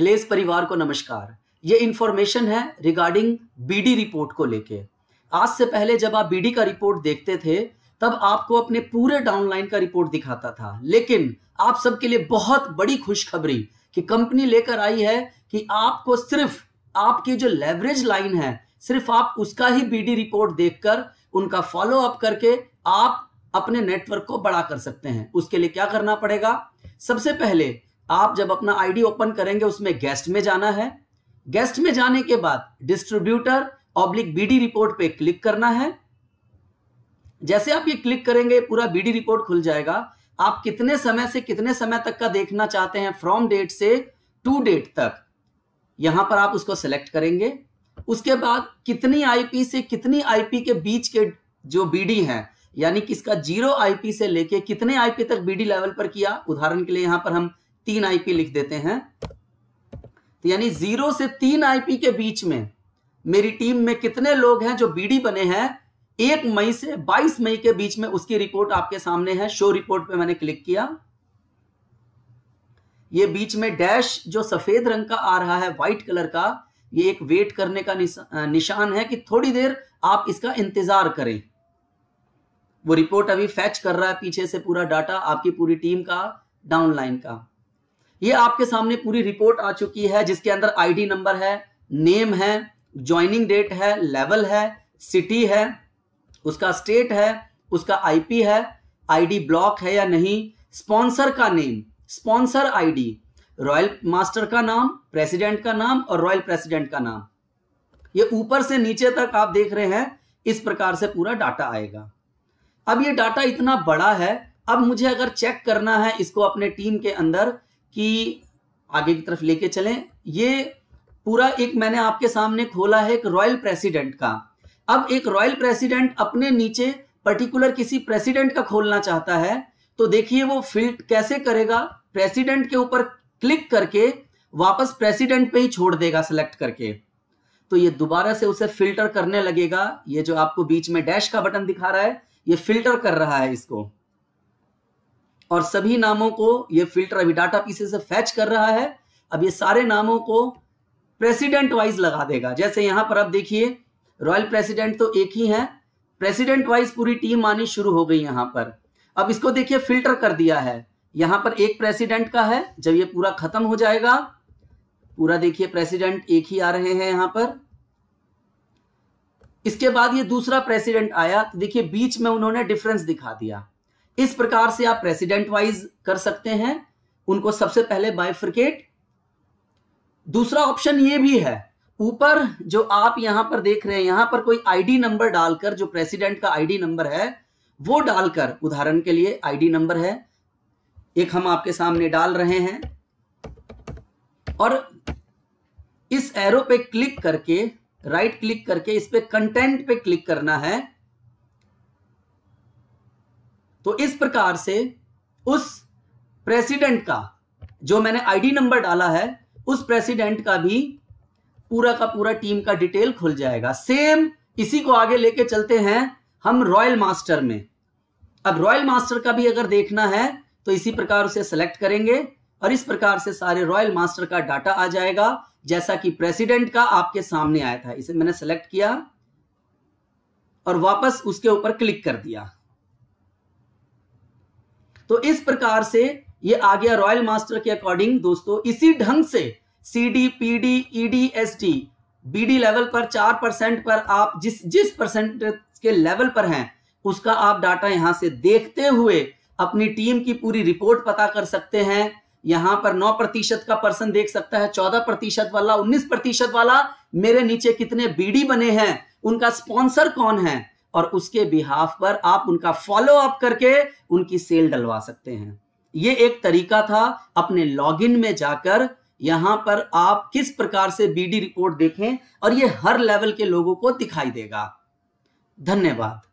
glace परिवार को नमस्कार ये इन्फॉर्मेशन है रिगार्डिंग बीडी रिपोर्ट को लेके आज से पहले जब आप बीडी का रिपोर्ट देखते थे तब आपको अपने पूरे डाउनलाइन का रिपोर्ट दिखाता था लेकिन आप सबके लिए बहुत बड़ी खुशखबरी कि कंपनी लेकर आई है कि आपको सिर्फ आपकी जो लेवरेज लाइन है सिर्फ आप उसका ही बीडी रिपोर्ट देखकर उनका फॉलो अप करके आप अपने नेटवर्क को बड़ा कर सकते हैं उसके लिए क्या करना पड़ेगा सबसे पहले आप जब अपना आईडी ओपन करेंगे उसमें गेस्ट में जाना है गेस्ट में जाने के बाद डिस्ट्रीब्यूटर ऑब्लिक बीडी रिपोर्ट पे क्लिक करना है जैसे आप ये क्लिक करेंगे पूरा बीडी रिपोर्ट खुल जाएगा आप कितने समय से कितने समय तक का देखना चाहते हैं फ्रॉम डेट से टू डेट तक यहां पर आप उसको सेलेक्ट करेंगे उसके बाद कितनी आईपी से कितनी आईपी के बीच के जो बीडी हैं यानी किसका जीरो आईपी से लेके कितने आईपी तक बीडी लेवल पर किया उदाहरण के लिए यहां पर हम तीन आईपी लिख देते हैं तो यानी जीरो से तीन आईपी के बीच में मेरी टीम में कितने लोग हैं जो बीडी बने हैं एक मई से बाईस मई के बीच में उसकी रिपोर्ट आपके सामने है शो रिपोर्ट पे मैंने क्लिक किया ये बीच में डैश जो सफेद रंग का आ रहा है व्हाइट कलर का ये एक वेट करने का निशान है कि थोड़ी देर आप इसका इंतजार करें वो रिपोर्ट अभी फैच कर रहा है पीछे से पूरा डाटा आपकी पूरी टीम का डाउनलाइन का ये आपके सामने पूरी रिपोर्ट आ चुकी है जिसके अंदर आईडी नंबर है नेम है ज्वाइनिंग डेट है लेवल है सिटी है उसका स्टेट है उसका आईपी है आईडी ब्लॉक है या नहीं स्पॉन्सर का name sponsor ID royal master का नाम प्रेसिडेंट का नाम और रॉयल प्रेसिडेंट का नाम ये ऊपर से नीचे तक आप देख रहे हैं इस प्रकार से पूरा डाटा आएगा अब ये डाटा इतना बड़ा है अब मुझे अगर चेक करना है इसको अपने टीम के अंदर कि आगे की तरफ लेके चलें ये पूरा एक मैंने आपके सामने खोला है एक रॉयल प्रेसिडेंट का अब एक रॉयल प्रेसिडेंट अपने नीचे पर्टिकुलर किसी प्रेसिडेंट का खोलना चाहता है तो देखिए वो फिल्ट कैसे करेगा प्रेसिडेंट के ऊपर क्लिक करके वापस प्रेसिडेंट पे ही छोड़ देगा सिलेक्ट करके तो ये दोबारा से उसे फिल्टर करने लगेगा ये जो आपको बीच में डैश का बटन दिखा रहा है ये फिल्टर कर रहा है इसको और सभी नामों को ये फिल्टर अभी डाटा पीसे से फैच कर रहा है अब ये सारे नामों को प्रेसिडेंट वाइज लगा देगा जैसे यहां पर आप देखिए रॉयल प्रेसिडेंट तो एक ही है प्रेसिडेंट वाइज पूरी टीम आनी शुरू हो गई यहां पर अब इसको देखिए फिल्टर कर दिया है यहां पर एक प्रेसिडेंट का है जब ये पूरा खत्म हो जाएगा पूरा देखिए प्रेसिडेंट एक ही आ रहे हैं यहां पर इसके बाद ये दूसरा प्रेसिडेंट आया तो देखिए बीच में उन्होंने डिफरेंस दिखा दिया इस प्रकार से आप प्रेसिडेंट वाइज कर सकते हैं उनको सबसे पहले बायफ्रिकेट दूसरा ऑप्शन ये भी है ऊपर जो आप यहां पर देख रहे हैं यहां पर कोई आईडी नंबर डालकर जो प्रेसिडेंट का आईडी नंबर है वो डालकर उदाहरण के लिए आईडी नंबर है एक हम आपके सामने डाल रहे हैं और इस एरो पे क्लिक करके राइट क्लिक करके इस पे कंटेंट पे क्लिक करना है तो इस प्रकार से उस प्रेसिडेंट का जो मैंने आईडी नंबर डाला है उस प्रेसिडेंट का भी पूरा का पूरा टीम का डिटेल खुल जाएगा सेम इसी को आगे लेके चलते हैं हम रॉयल मास्टर में अब रॉयल मास्टर का भी अगर देखना है तो इसी प्रकार उसे सेलेक्ट करेंगे और इस प्रकार से सारे रॉयल मास्टर का डाटा आ जाएगा जैसा कि प्रेसिडेंट का आपके सामने आया था इसे मैंने सेलेक्ट किया और वापस उसके ऊपर क्लिक कर दिया तो इस प्रकार से ये आ गया रॉयल मास्टर के अकॉर्डिंग दोस्तों इसी ढंग से C D P D E D S D B D level पर चार परसेंट पर आप जिस जिस परसेंट के लेवल पर हैं उसका आप डाटा यहां से देखते हुए अपनी टीम की पूरी रिपोर्ट पता कर सकते हैं यहां पर नौ प्रतिशत का पर्सन देख सकता है चौदह प्रतिशत वाला उन्नीस प्रतिशत वाला मेरे नीचे कितने बीडी बने हैं उनका स्पॉन्सर कौन है और उसके बिहाफ पर आप उनका फॉलो अप करके उनकी सेल डलवा सकते हैं ये एक तरीका था अपने लॉगिन में जाकर यहां पर आप किस प्रकार से बीडी रिपोर्ट देखें और ये हर लेवल के लोगों को दिखाई देगा धन्यवाद